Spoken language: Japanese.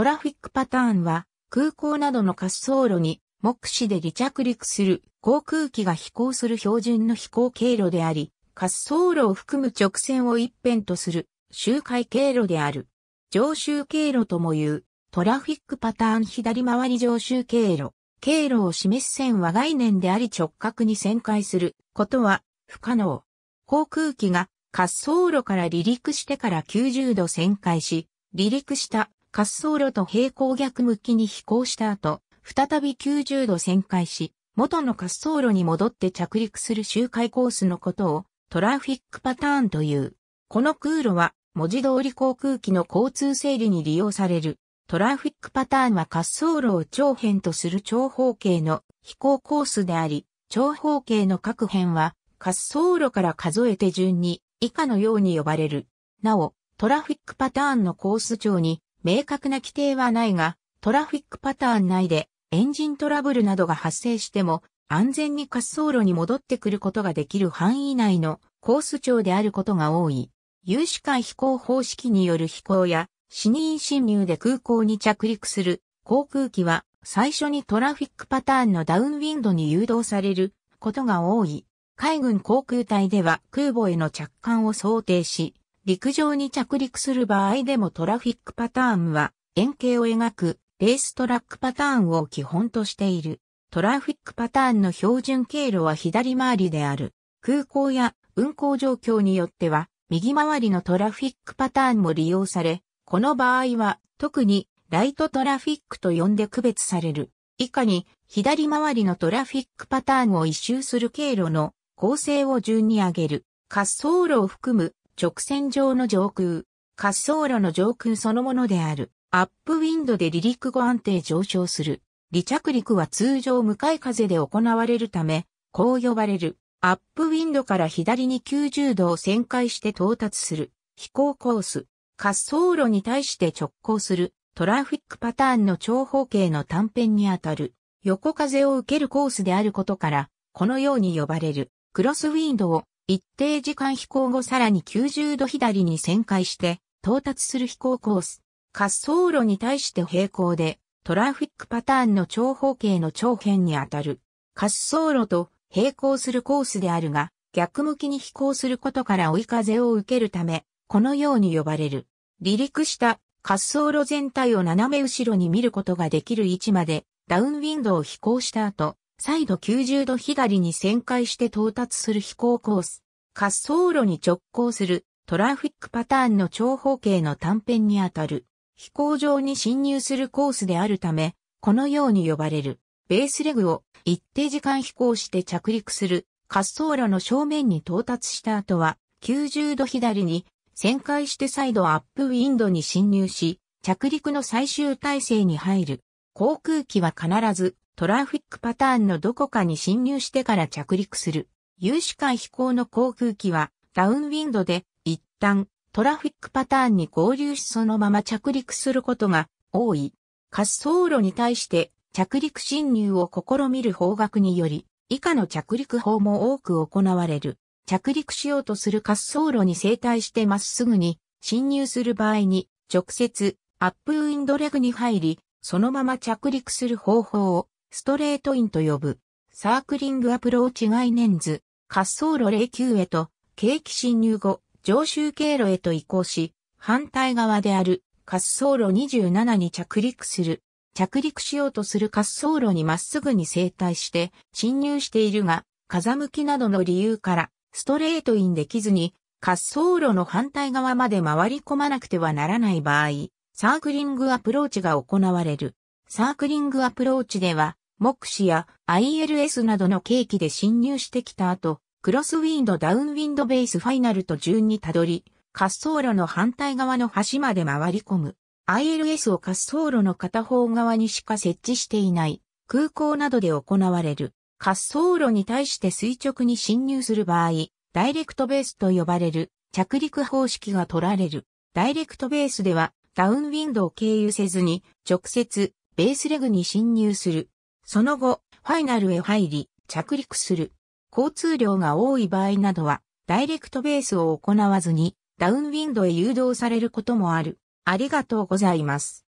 トラフィックパターンは、空港などの滑走路に目視で離着陸する航空機が飛行する標準の飛行経路であり、滑走路を含む直線を一辺とする周回経路である。常習経路とも言う、トラフィックパターン左回り常習経路。経路を示す線は概念であり直角に旋回することは不可能。航空機が滑走路から離陸してから90度旋回し、離陸した滑走路と平行逆向きに飛行した後、再び90度旋回し、元の滑走路に戻って着陸する周回コースのことをトラフィックパターンという。この空路は文字通り航空機の交通整理に利用される。トラフィックパターンは滑走路を長辺とする長方形の飛行コースであり、長方形の各辺は滑走路から数えて順に以下のように呼ばれる。なお、トラフィックパターンのコース上に明確な規定はないが、トラフィックパターン内でエンジントラブルなどが発生しても安全に滑走路に戻ってくることができる範囲内のコース長であることが多い。有志間飛行方式による飛行や死人侵入で空港に着陸する航空機は最初にトラフィックパターンのダウンウィンドに誘導されることが多い。海軍航空隊では空母への着艦を想定し、陸上に着陸する場合でもトラフィックパターンは円形を描くレーストラックパターンを基本としている。トラフィックパターンの標準経路は左回りである。空港や運航状況によっては右回りのトラフィックパターンも利用され、この場合は特にライトトラフィックと呼んで区別される。以下に左回りのトラフィックパターンを一周する経路の構成を順に上げる。滑走路を含む直線上の上空、滑走路の上空そのものである。アップウィンドで離陸後安定上昇する。離着陸は通常向かい風で行われるため、こう呼ばれる。アップウィンドから左に90度を旋回して到達する。飛行コース。滑走路に対して直行する。トラフィックパターンの長方形の短辺にあたる。横風を受けるコースであることから、このように呼ばれる。クロスウィンドを一定時間飛行後さらに90度左に旋回して到達する飛行コース。滑走路に対して平行でトラフィックパターンの長方形の長辺にあたる滑走路と並行するコースであるが逆向きに飛行することから追い風を受けるためこのように呼ばれる。離陸した滑走路全体を斜め後ろに見ることができる位置までダウンウィンドウを飛行した後再度90度左に旋回して到達する飛行コース。滑走路に直行するトラフィックパターンの長方形の短辺にあたる飛行場に侵入するコースであるため、このように呼ばれるベースレグを一定時間飛行して着陸する滑走路の正面に到達した後は90度左に旋回して再度アップウィンドに侵入し着陸の最終体制に入る。航空機は必ずトラフィックパターンのどこかに侵入してから着陸する。有志間飛行の航空機は、ダウンウィンドで、一旦、トラフィックパターンに合流しそのまま着陸することが多い。滑走路に対して着陸侵入を試みる方角により、以下の着陸法も多く行われる。着陸しようとする滑走路に正対してまっすぐに侵入する場合に、直接アップウィンドレグに入り、そのまま着陸する方法をストレートインと呼ぶ、サークリングアプローチ概念図、滑走路09へと、景気侵入後、常習経路へと移行し、反対側である滑走路27に着陸する。着陸しようとする滑走路にまっすぐに生体して侵入しているが、風向きなどの理由からストレートインできずに滑走路の反対側まで回り込まなくてはならない場合、サークリングアプローチが行われる。サークリングアプローチでは目視や ILS などの契機で侵入してきた後、クロスウィンドダウンウィンドベースファイナルと順にたどり、滑走路の反対側の端まで回り込む。ILS を滑走路の片方側にしか設置していない空港などで行われる。滑走路に対して垂直に侵入する場合、ダイレクトベースと呼ばれる着陸方式が取られる。ダイレクトベースではダウンウィンドを経由せずに直接ベースレグに侵入するその後、ファイナルへ入り、着陸する。交通量が多い場合などは、ダイレクトベースを行わずに、ダウンウィンドへ誘導されることもある。ありがとうございます。